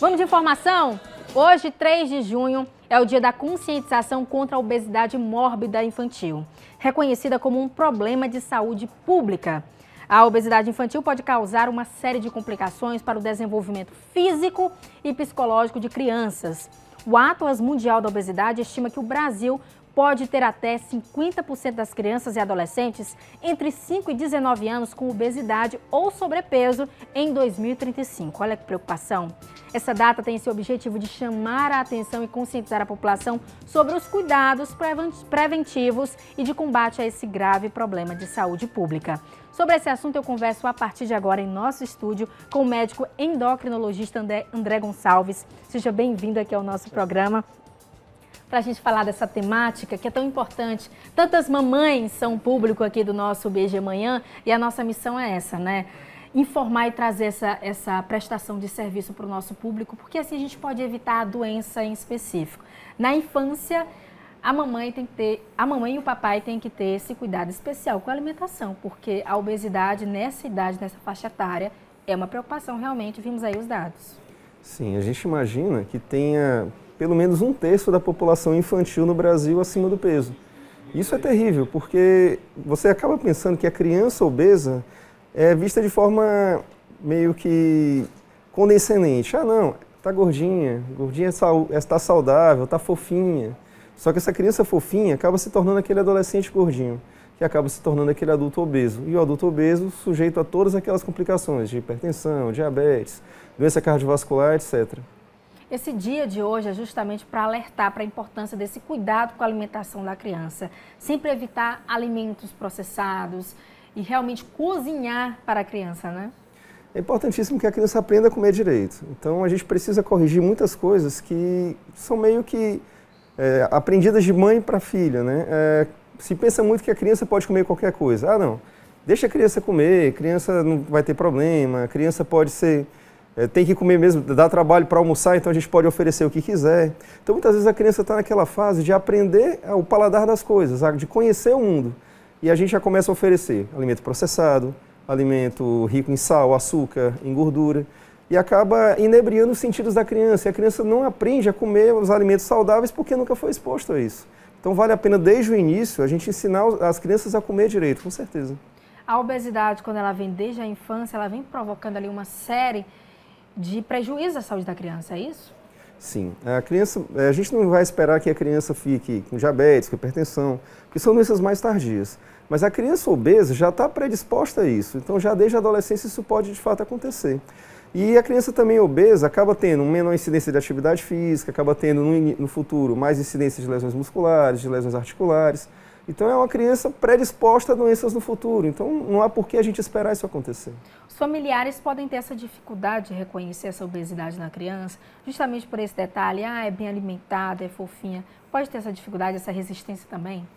Vamos de informação? Hoje, 3 de junho, é o dia da conscientização contra a obesidade mórbida infantil, reconhecida como um problema de saúde pública. A obesidade infantil pode causar uma série de complicações para o desenvolvimento físico e psicológico de crianças. O Atlas Mundial da Obesidade estima que o Brasil pode ter até 50% das crianças e adolescentes entre 5 e 19 anos com obesidade ou sobrepeso em 2035. Olha que preocupação. Essa data tem esse objetivo de chamar a atenção e conscientizar a população sobre os cuidados preventivos e de combate a esse grave problema de saúde pública. Sobre esse assunto, eu converso a partir de agora em nosso estúdio com o médico endocrinologista André Gonçalves. Seja bem-vindo aqui ao nosso programa para a gente falar dessa temática que é tão importante. Tantas mamães são público aqui do nosso BG Manhã e a nossa missão é essa, né? Informar e trazer essa, essa prestação de serviço para o nosso público, porque assim a gente pode evitar a doença em específico. Na infância, a mamãe tem que ter, a mamãe e o papai têm que ter esse cuidado especial com a alimentação, porque a obesidade nessa idade, nessa faixa etária, é uma preocupação realmente, vimos aí os dados. Sim, a gente imagina que tenha pelo menos um terço da população infantil no Brasil acima do peso. Isso é terrível, porque você acaba pensando que a criança obesa é vista de forma meio que condescendente. Ah, não, tá gordinha, gordinha está é é, saudável, tá fofinha. Só que essa criança fofinha acaba se tornando aquele adolescente gordinho, que acaba se tornando aquele adulto obeso. E o adulto obeso sujeito a todas aquelas complicações de hipertensão, diabetes, doença cardiovascular, etc. Esse dia de hoje é justamente para alertar para a importância desse cuidado com a alimentação da criança. Sempre evitar alimentos processados e realmente cozinhar para a criança, né? É importantíssimo que a criança aprenda a comer direito. Então a gente precisa corrigir muitas coisas que são meio que é, aprendidas de mãe para filha, né? É, se pensa muito que a criança pode comer qualquer coisa. Ah, não. Deixa a criança comer, a criança não vai ter problema, a criança pode ser é, tem que comer mesmo, dá trabalho para almoçar, então a gente pode oferecer o que quiser. Então muitas vezes a criança está naquela fase de aprender é, o paladar das coisas, de conhecer o mundo. E a gente já começa a oferecer alimento processado, alimento rico em sal, açúcar, em gordura e acaba inebriando os sentidos da criança. E a criança não aprende a comer os alimentos saudáveis porque nunca foi exposta a isso. Então vale a pena desde o início a gente ensinar as crianças a comer direito, com certeza. A obesidade, quando ela vem desde a infância, ela vem provocando ali uma série de prejuízo à saúde da criança, é isso? Sim. A criança, é, a gente não vai esperar que a criança fique com diabetes, com hipertensão, que são doenças mais tardias. Mas a criança obesa já está predisposta a isso. Então, já desde a adolescência, isso pode de fato acontecer. E a criança também obesa acaba tendo menor incidência de atividade física, acaba tendo no futuro mais incidência de lesões musculares, de lesões articulares. Então é uma criança predisposta a doenças no futuro. Então não há por que a gente esperar isso acontecer. Os familiares podem ter essa dificuldade de reconhecer essa obesidade na criança, justamente por esse detalhe, ah, é bem alimentada, é fofinha. Pode ter essa dificuldade, essa resistência também?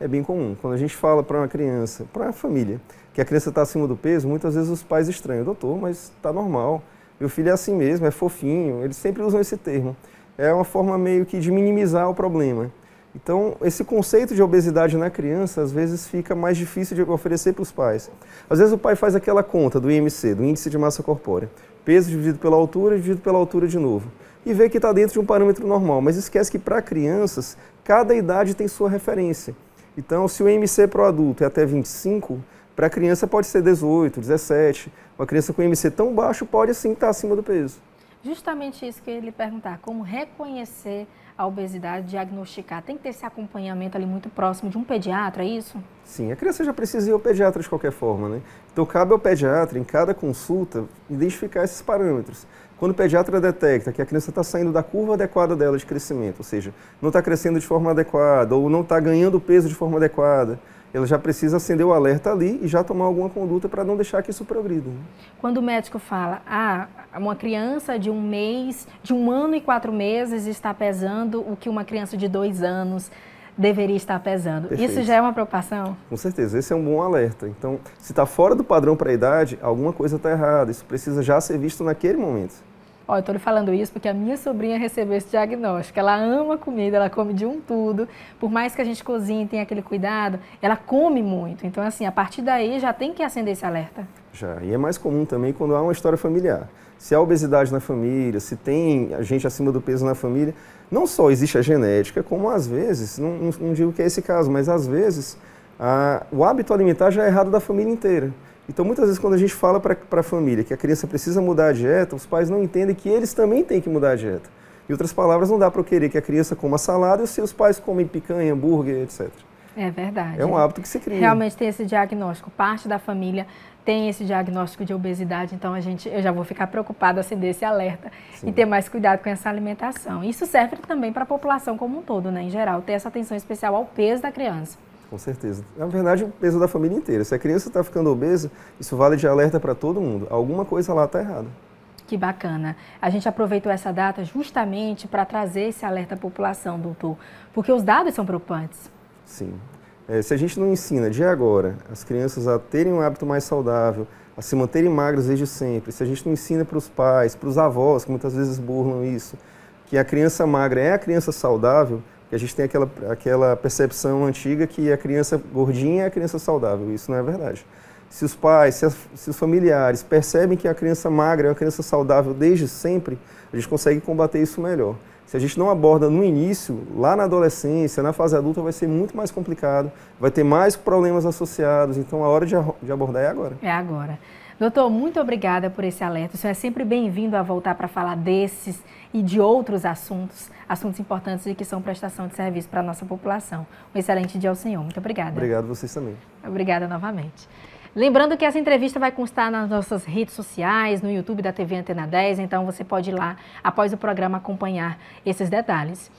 É bem comum. Quando a gente fala para uma criança, para uma família, que a criança está acima do peso, muitas vezes os pais estranham, doutor, mas está normal. Meu filho é assim mesmo, é fofinho. Eles sempre usam esse termo. É uma forma meio que de minimizar o problema. Então, esse conceito de obesidade na criança, às vezes, fica mais difícil de oferecer para os pais. Às vezes, o pai faz aquela conta do IMC, do Índice de Massa Corpórea. Peso dividido pela altura, dividido pela altura de novo. E vê que está dentro de um parâmetro normal. Mas esquece que, para crianças, cada idade tem sua referência. Então, se o IMC para o adulto é até 25, para a criança pode ser 18, 17. Uma criança com IMC tão baixo pode, sim, estar tá acima do peso justamente isso que ele perguntar, como reconhecer a obesidade, diagnosticar. Tem que ter esse acompanhamento ali muito próximo de um pediatra, é isso? Sim, a criança já precisa ir ao pediatra de qualquer forma, né? Então cabe ao pediatra, em cada consulta, identificar esses parâmetros. Quando o pediatra detecta que a criança está saindo da curva adequada dela de crescimento, ou seja, não está crescendo de forma adequada ou não está ganhando peso de forma adequada, ela já precisa acender o alerta ali e já tomar alguma conduta para não deixar que isso progrida. Né? Quando o médico fala, ah, uma criança de um mês, de um ano e quatro meses está pesando o que uma criança de dois anos deveria estar pesando. Perfeito. Isso já é uma preocupação? Com certeza, esse é um bom alerta. Então, se está fora do padrão para a idade, alguma coisa está errada. Isso precisa já ser visto naquele momento. Ó, eu tô lhe falando isso porque a minha sobrinha recebeu esse diagnóstico. Ela ama comida, ela come de um tudo. Por mais que a gente cozinhe, tenha aquele cuidado, ela come muito. Então, assim, a partir daí já tem que acender esse alerta. Já. E é mais comum também quando há uma história familiar. Se há obesidade na família, se tem gente acima do peso na família, não só existe a genética, como às vezes, não, não digo que é esse caso, mas às vezes a, o hábito alimentar já é errado da família inteira. Então, muitas vezes, quando a gente fala para a família que a criança precisa mudar a dieta, os pais não entendem que eles também têm que mudar a dieta. Em outras palavras, não dá para eu querer que a criança coma salada e os seus pais comem picanha, hambúrguer, etc. É verdade. É um hábito que se cria. Realmente tem esse diagnóstico. Parte da família tem esse diagnóstico de obesidade, então a gente, eu já vou ficar preocupada assim desse alerta Sim. e ter mais cuidado com essa alimentação. Isso serve também para a população como um todo, né, em geral, ter essa atenção especial ao peso da criança. Com certeza. Na verdade, o peso da família inteira. Se a criança está ficando obesa, isso vale de alerta para todo mundo. Alguma coisa lá está errada. Que bacana. A gente aproveitou essa data justamente para trazer esse alerta à população, doutor, porque os dados são preocupantes. Sim. É, se a gente não ensina de agora as crianças a terem um hábito mais saudável, a se manterem magras desde sempre, se a gente não ensina para os pais, para os avós, que muitas vezes burlam isso, que a criança magra é a criança saudável, que a gente tem aquela, aquela percepção antiga que a criança gordinha é a criança saudável. Isso não é verdade. Se os pais, se, as, se os familiares percebem que a criança magra é uma criança saudável desde sempre, a gente consegue combater isso melhor. Se a gente não aborda no início, lá na adolescência, na fase adulta, vai ser muito mais complicado, vai ter mais problemas associados. Então a hora de, de abordar é agora. É agora. Doutor, muito obrigada por esse alerta. O senhor é sempre bem-vindo a voltar para falar desses e de outros assuntos, assuntos importantes e que são prestação de serviço para a nossa população. Um excelente dia ao senhor. Muito obrigada. Obrigado a vocês também. Obrigada novamente. Lembrando que essa entrevista vai constar nas nossas redes sociais, no YouTube da TV Antena 10, então você pode ir lá após o programa acompanhar esses detalhes.